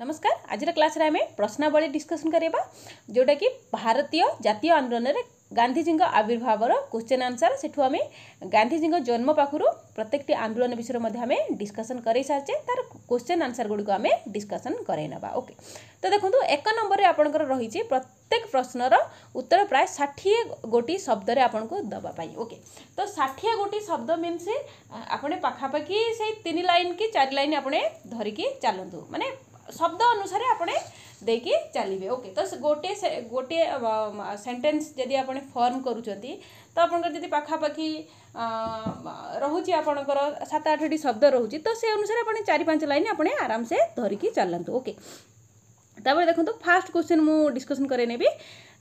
ନମସ୍କାର ଆଜିର କ୍ଲାସ୍ରେ ଆମେ ପ୍ରଶ୍ନାବଳୀ ଡିସ୍କସନ୍ କରିବା ଯେଉଁଟାକି ଭାରତୀୟ ଜାତୀୟ ଆନ୍ଦୋଳନରେ ଗାନ୍ଧିଜୀଙ୍କ ଆବିର୍ଭାବର କ୍ୱେଶ୍ଚନ୍ ଆନ୍ସର୍ ସେଠୁ ଆମେ ଗାନ୍ଧିଜୀଙ୍କ ଜନ୍ମ ପାଖରୁ ପ୍ରତ୍ୟେକଟି ଆନ୍ଦୋଳନ ବିଷୟରେ ମଧ୍ୟ ଆମେ ଡିସ୍କସନ୍ କରିସାରିଛେ ତା'ର କ୍ୱେଶ୍ଚନ୍ ଆନ୍ସର୍ ଗୁଡ଼ିକୁ ଆମେ ଡିସ୍କସନ୍ କରାଇ ନେବା ଓକେ ତ ଦେଖନ୍ତୁ ଏକ ନମ୍ବରରେ ଆପଣଙ୍କର ରହିଛି ପ୍ରତ୍ୟେକ ପ୍ରଶ୍ନର ଉତ୍ତର ପ୍ରାୟ ଷାଠିଏ ଗୋଟି ଶବ୍ଦରେ ଆପଣଙ୍କୁ ଦେବା ପାଇଁ ଓକେ ତ ଷାଠିଏ ଗୋଟି ଶବ୍ଦ ମିନ୍ସ ଆପଣ ପାଖାପାଖି ସେଇ ତିନି ଲାଇନ୍ କି ଚାରି ଲାଇନ୍ ଆପଣ ଧରିକି ଚାଲନ୍ତୁ ମାନେ ଶବ୍ଦ ଅନୁସାରେ ଆପଣ ଦେଇକି ଚାଲିବେ ଓକେ ତ ଗୋଟିଏ ଗୋଟିଏ ସେଣ୍ଟେନ୍ସ ଯଦି ଆପଣ ଫର୍ମ କରୁଛନ୍ତି ତ ଆପଣଙ୍କର ଯଦି ପାଖାପାଖି ରହୁଛି ଆପଣଙ୍କର ସାତ ଆଠଟି ଶବ୍ଦ ରହୁଛି ତ ସେ ଅନୁସାରେ ଆପଣ ଚାରି ପାଞ୍ଚ ଲାଇନ୍ ଆପଣ ଆରାମସେ ଧରିକି ଚାଲନ୍ତୁ ଓକେ ତାପରେ ଦେଖନ୍ତୁ ଫାର୍ଷ୍ଟ କ୍ୱେଶ୍ଚିନ୍ ମୁଁ ଡିସ୍କସନ୍ କରେଇ ନେବି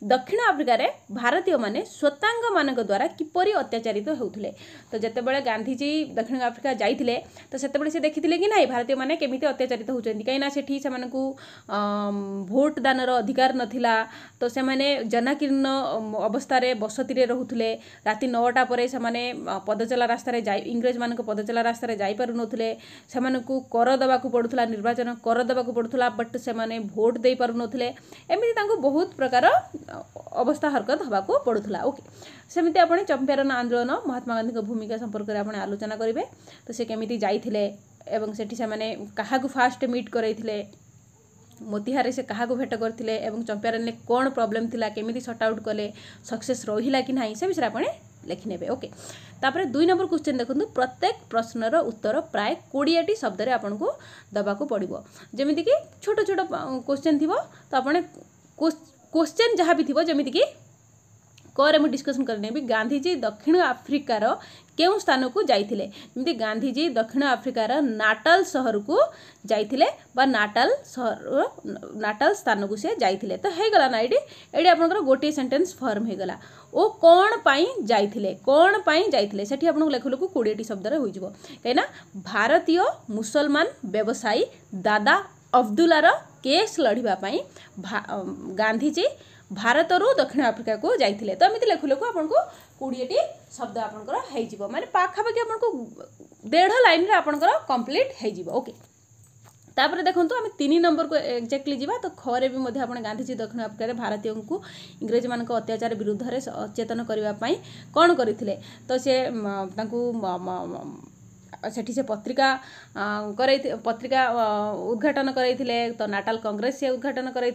ଦକ୍ଷିଣ ଆଫ୍ରିକାରେ ଭାରତୀୟମାନେ ଶ୍ୱେତାଙ୍ଗମାନଙ୍କ ଦ୍ୱାରା କିପରି ଅତ୍ୟାଚାରିତ ହେଉଥିଲେ ତ ଯେତେବେଳେ ଗାନ୍ଧିଜୀ ଦକ୍ଷିଣ ଆଫ୍ରିକା ଯାଇଥିଲେ ତ ସେତେବେଳେ ସେ ଦେଖିଥିଲେ କି ନାହିଁ ଭାରତୀୟମାନେ କେମିତି ଅତ୍ୟାଚାରିତ ହେଉଛନ୍ତି କାହିଁକିନା ସେଠି ସେମାନଙ୍କୁ ଭୋଟ ଦାନର ଅଧିକାର ନଥିଲା ତ ସେମାନେ ଜନାକୀର୍ଣ୍ଣ ଅବସ୍ଥାରେ ବସତିରେ ରହୁଥିଲେ ରାତି ନଅଟା ପରେ ସେମାନେ ପଦଚଲା ରାସ୍ତାରେ ଯାଇ ଇଂରେଜମାନଙ୍କ ପଦଚଲା ରାସ୍ତାରେ ଯାଇପାରୁନଥିଲେ ସେମାନଙ୍କୁ କର ଦେବାକୁ ପଡ଼ୁଥିଲା ନିର୍ବାଚନ କର ଦେବାକୁ ପଡ଼ୁଥିଲା ବଟ୍ ସେମାନେ ଭୋଟ ଦେଇପାରୁନଥିଲେ ଏମିତି ତାଙ୍କୁ ବହୁତ ପ୍ରକାର ଅବସ୍ଥା ହରକତ ହେବାକୁ ପଡ଼ୁଥିଲା ଓକେ ସେମିତି ଆପଣ ଚମ୍ପାରନ ଆନ୍ଦୋଳନ ମହାତ୍ମା ଗାନ୍ଧୀଙ୍କ ଭୂମିକା ସମ୍ପର୍କରେ ଆପଣ ଆଲୋଚନା କରିବେ ତ ସେ କେମିତି ଯାଇଥିଲେ ଏବଂ ସେଠି ସେମାନେ କାହାକୁ ଫାଷ୍ଟ ମିଟ୍ କରାଇଥିଲେ ମୋତିହାରେ ସେ କାହାକୁ ଭେଟ କରିଥିଲେ ଏବଂ ଚମ୍ପାରନରେ କ'ଣ ପ୍ରୋବ୍ଲେମ୍ ଥିଲା କେମିତି ସର୍ଟ ଆଉଟ୍ କଲେ ସକ୍ସେସ୍ ରହିଲା କି ନାହିଁ ସେ ବିଷୟରେ ଆପଣ ଲେଖିନେବେ ଓକେ ତାପରେ ଦୁଇ ନମ୍ବର କ୍ୱେଶ୍ଚିନ୍ ଦେଖନ୍ତୁ ପ୍ରତ୍ୟେକ ପ୍ରଶ୍ନର ଉତ୍ତର ପ୍ରାୟ କୋଡ଼ିଏଟି ଶବ୍ଦରେ ଆପଣଙ୍କୁ ଦେବାକୁ ପଡ଼ିବ ଯେମିତିକି ଛୋଟ ଛୋଟ କ୍ୱେଶ୍ଚିନ୍ ଥିବ ତ ଆପଣ क्वेश्चन जहाँ भी थी जमीती कौरे मुझे डिस्कसन करनी गांधीजी दक्षिण आफ्रिकार क्यों स्थान को जाते जमी गांधीजी दक्षिण आफ्रिकार नाटल सहर को जाते नाटल सहर स्थान को सी जाते तो होगा ना ये आप गोटे सेन्टेन्स फर्म हो गला ओ कौन जाते कौन जाते लेखल को कोड़ेटी शब्द रही कहीं भारतीय मुसलमान व्यवसायी दादा ଅବଦୁଲ୍ଲାର କେସ୍ ଲଢ଼ିବା ପାଇଁ ଗାନ୍ଧିଜୀ ଭାରତରୁ ଦକ୍ଷିଣ ଆଫ୍ରିକାକୁ ଯାଇଥିଲେ ତ ଏମିତି ଲେଖୁ ଲେଖୁ ଆପଣଙ୍କୁ କୋଡ଼ିଏଟି ଶବ୍ଦ ଆପଣଙ୍କର ହେଇଯିବ ମାନେ ପାଖାପାଖି ଆପଣଙ୍କୁ ଦେଢ଼ ଲାଇନ୍ରେ ଆପଣଙ୍କର କମ୍ପ୍ଲିଟ୍ ହେଇଯିବ ଓକେ ତାପରେ ଦେଖନ୍ତୁ ଆମେ ତିନି ନମ୍ବରକୁ ଏକ୍ଜାକ୍ଟଲି ଯିବା ତ ଖରେ ବି ମଧ୍ୟ ଆପଣ ଗାନ୍ଧିଜୀ ଦକ୍ଷିଣ ଆଫ୍ରିକାରେ ଭାରତୀୟଙ୍କୁ ଇଂରେଜମାନଙ୍କ ଅତ୍ୟାଚାର ବିରୁଦ୍ଧରେ ସଚେତନ କରିବା ପାଇଁ କ'ଣ କରିଥିଲେ ତ ସେ ତାଙ୍କୁ पत्रिका पत्रिका उद्घाटन गराइले तो नाटाल कङ्ग्रेस सि उद्घाटन गराइ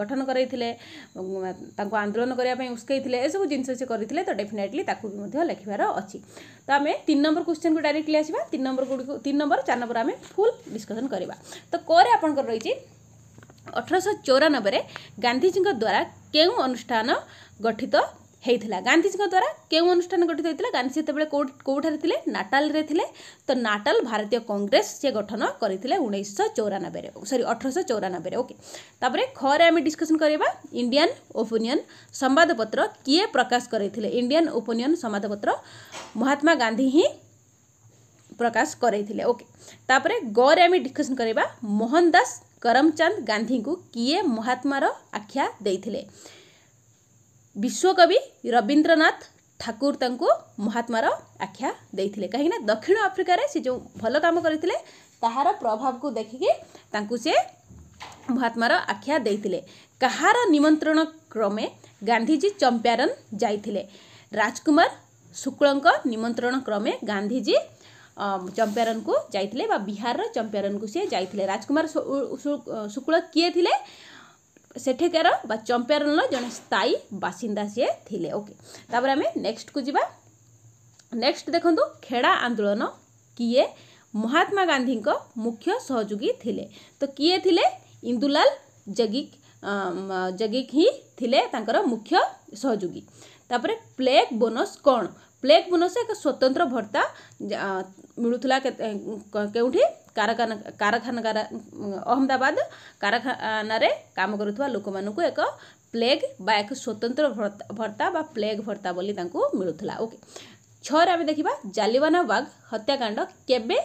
गठन गराइले त आन्दोलन गरेको उसकै थिएस जिसिए गरिफिनेेटली त अच्छा तिन नम्बर डायरेक्टली डाइरेक्टली आस नम्बर गुड तिन नम्बर चारम्बर आमे फुल डिस्कसन गरेको त आपणको रहि अठर सौ चौरानब्बे गान्धीजीद्वारा केही अनुष्ठान गठित होता गांधीजी द्वारा क्यों अनुष्ठान गठित होता गांधीजी से कौटे थे नाटाल थे तो नाटाल भारतीय कंग्रेस से गठन करते उन्नीस चौरानबे सरी अठरश चौरानबे ओके तापर खरे आम डिस्कसन करवा इंडियान ओपिनियन संवादपत्र किए प्रकाश कर इंडियान ओपिनियन संवादपत्र महात्मा गांधी ही प्रकाश करके ओके गौर आम डिस्कसन करवा मोहनदास करमचांद गांधी को किए महात्मार आख्या देते विश्वकवि रवींद्रनाथ ठाकुर महात्मार आख्या कहीं दक्षिण आफ्रिकार से जो भल कम कर प्रभाव को देखिए सी महात्मार आख्या कहार निमंत्रण क्रमे गांधीजी चंपारन जा राजकुमार शुक्ल निमंत्रण क्रमे गांधीजी चंपारन को जाते बिहार चंपारन को सी जाते राजकुमार शुक्ल किए थे ସେଠିକାର ବା ଚମ୍ପେରନର ଜଣେ ସ୍ଥାୟୀ ବାସିନ୍ଦା ସିଏ ଥିଲେ ଓକେ ତାପରେ ଆମେ ନେକ୍ସଟକୁ ଯିବା ନେକ୍ସଟ ଦେଖନ୍ତୁ ଖେଡ଼ା ଆନ୍ଦୋଳନ କିଏ ମହାତ୍ମା ଗାନ୍ଧୀଙ୍କ ମୁଖ୍ୟ ସହଯୋଗୀ ଥିଲେ ତ କିଏ ଥିଲେ ଇନ୍ଦୁଲାଲ ଜଗିକ ଜଗିକ ହିଁ ଥିଲେ ତାଙ୍କର ମୁଖ୍ୟ ସହଯୋଗୀ ତାପରେ ପ୍ଲେକ୍ ବୋନସ୍ କ'ଣ ପ୍ଲେକ୍ ବୋନସ୍ ଏକ ସ୍ୱତନ୍ତ୍ର ଭତ୍ତା ମିଳୁଥିଲା କେଉଁଠି କାରଖାନା କାରଖାନାଗାର ଅହମ୍ମଦାବାଦ କାରଖାନାରେ କାମ କରୁଥିବା ଲୋକମାନଙ୍କୁ ଏକ ପ୍ଲେଗ୍ ବା ଏକ ସ୍ୱତନ୍ତ୍ର ଭତ୍ତା ବା ପ୍ଲେଗ୍ ଭତ୍ତା ବୋଲି ତାଙ୍କୁ ମିଳୁଥିଲା ଓକେ ଛଅରେ ଆମେ ଦେଖିବା ଜାଲିୱାନା ବାଗ ହତ୍ୟାକାଣ୍ଡ କେବେ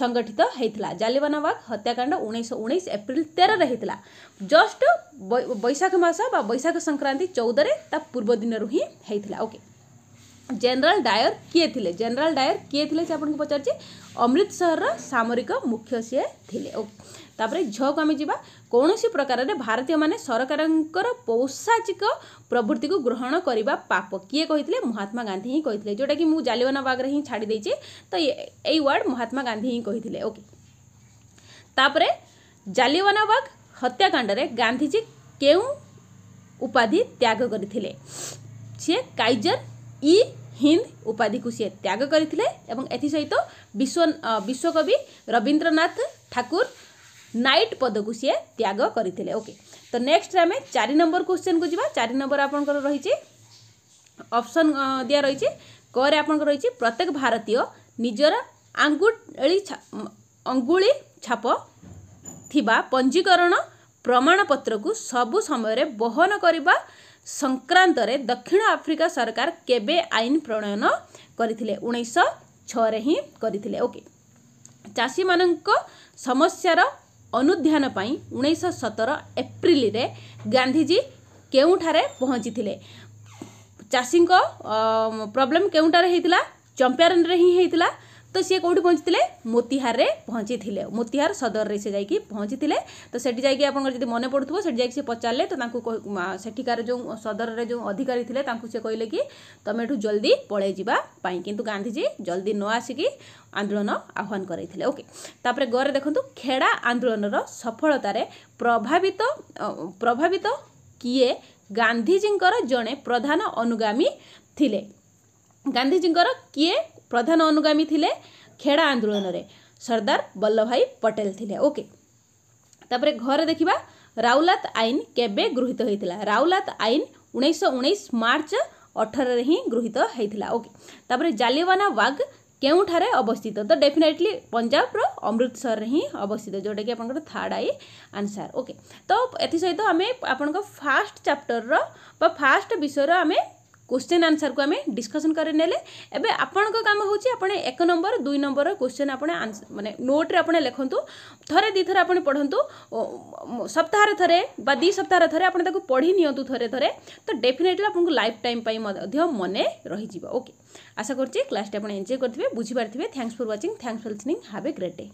ସଂଗଠିତ ହୋଇଥିଲା ଜାଲିୱାନା ବାଗ ହତ୍ୟାକାଣ୍ଡ ଉଣେଇଶହ ଉଣେଇଶ ଏପ୍ରିଲ ତେରରେ ହୋଇଥିଲା ଜଷ୍ଟ ବୈଶାଖ ମାସ ବା ବୈଶାଖ ସଂକ୍ରାନ୍ତି ଚଉଦରେ ତା ପୂର୍ବ ଦିନରୁ ହିଁ ହୋଇଥିଲା ଓକେ जनरल डायर किए थे जनरल डायर किए थे आपको पचार अमृतसर सामरिक मुख्य सीए थे तापर झक आम जा कौन प्रकार भारतीय मैंने सरकार पौषाचिक प्रभृति को ग्रहण करने पाप किए कही महात्मा गांधी ही कही जोटा कि मुझे जालीवाना बाग्रे हिं छाड़ी तो यही वार्ड महात्मा गांधी ही कही ओके तापर जालीवाना बाग हत्याकांड गांधीजी के उपाधि त्याग करते सी कईजर ଇ ହିନ୍ଦ ଉପାଧିକୁ ସିଏ ତ୍ୟାଗ କରିଥିଲେ ଏବଂ ଏଥିସହିତ ବିଶ୍ୱ ବିଶ୍ୱକବି ରବୀନ୍ଦ୍ରନାଥ ଠାକୁର ନାଇଟ୍ ପଦକୁ ସିଏ ତ୍ୟାଗ କରିଥିଲେ ଓକେ ତ ନେକ୍ସଟ ଆମେ ଚାରି ନମ୍ବର କୋଶ୍ଚେନ୍କୁ ଯିବା ଚାରି ନମ୍ବର ଆପଣଙ୍କର ରହିଛି ଅପସନ୍ ଦିଆ ରହିଛି କରେ ଆପଣଙ୍କର ରହିଛି ପ୍ରତ୍ୟେକ ଭାରତୀୟ ନିଜର ଆଙ୍ଗୁଳି ଅଙ୍ଗୁଳି ଛାପ ଥିବା ପଞ୍ଜୀକରଣ ପ୍ରମାଣପତ୍ରକୁ ସବୁ ସମୟରେ ବହନ କରିବା ସଂକ୍ରାନ୍ତରେ ଦକ୍ଷିଣ ଆଫ୍ରିକା ସରକାର କେବେ ଆଇନ ପ୍ରଣୟନ କରିଥିଲେ ଉଣେଇଶହ ଛଅରେ ହିଁ କରିଥିଲେ ଓକେ ଚାଷୀମାନଙ୍କ ସମସ୍ୟାର ଅନୁଧ୍ୟାନ ପାଇଁ ଉଣେଇଶହ ସତର ଏପ୍ରିଲରେ ଗାନ୍ଧିଜୀ କେଉଁଠାରେ ପହଞ୍ଚିଥିଲେ ଚାଷୀଙ୍କ ପ୍ରୋବ୍ଲେମ୍ କେଉଁଠାରେ ହେଇଥିଲା ଚମ୍ପାରନରେ ହିଁ ହେଇଥିଲା তো সি কোটি পৌঁছিলে মোতিহারে পৌঁছিলে মোতিহার সদরের সে যাই পৌঁছিলে তো সেটি যাই আপনার যদি মনে পড়ুব সেটি যাই সে পচারে তো তাঁকু সেঠিকার যে সদরের যে অধিকারী লে তাঁকু সে কহিলে কি তুমি এটু জলদি পলাই যা কিন্তু গান্ধীজি জলদি ন আসিকি আন্দোলন আহ্বান করাইলে ওকে তাপরে গড়ে দেখুন খেড়া আন্দোলনর সফলতার প্রভাবিত প্রভাবিত কিয়ে গান্ধীজীঙ্কর জনে প্রধান অনুগামী লে গান্ধীজীঙ্কর কিয়ে પ્રધાન અનુગામી થિલે ખેડા આંદોલનરે સરદાર વલ્લભભાઈ પટેલ થિલે ઓકે ତାପରେ ଘରେ ଦେଖିବା ରାଉଲାତ ଆଇନ କେବେ ଗୃହୀତ ହୋଇଥିଲା ରାଉଲାତ ଆଇନ ଉଣେଇଶହ ଉଣେଇଶ ମାର୍ଚ୍ଚ ଅଠରରେ ହିଁ ଗୃହୀତ ହୋଇଥିଲା ଓକେ ତାପରେ ଜାଲିଆନା ବାଗ୍ କେଉଁଠାରେ ଅବସ୍ଥିତ ତ ଡେଫିନେଟଲି ପଞ୍ଜାବର ଅମୃତସରରେ ହିଁ ଅବସ୍ଥିତ ଯେଉଁଟାକି ଆପଣଙ୍କର ଥାର୍ଡ଼ ଆଇ ଆନ୍ସାର୍ ଓକେ ତ ଏଥିସହିତ ଆମେ ଆପଣଙ୍କ ଫାଷ୍ଟ ଚାପ୍ଟରର ବା ଫାଷ୍ଟ ବିଷୟର ଆମେ क्वेश्चन आंसर को आम डिस्कसन कर नेले आपण कम हूँ आप एक नंबर दुई नंबर क्वेश्चन आप मानने नोट्रे आप लिखतु थे दुथर आप पढ़ु सप्ताह थे दि सप्ताह थे आप पढ़ी नि थे तो डेफिनेटली आपको लाइफ टाइम मन रही ओके आशा करुचे क्लासटे आज एंजय करेंगे बुझीपारे thanks for watching thanks for listening have a great day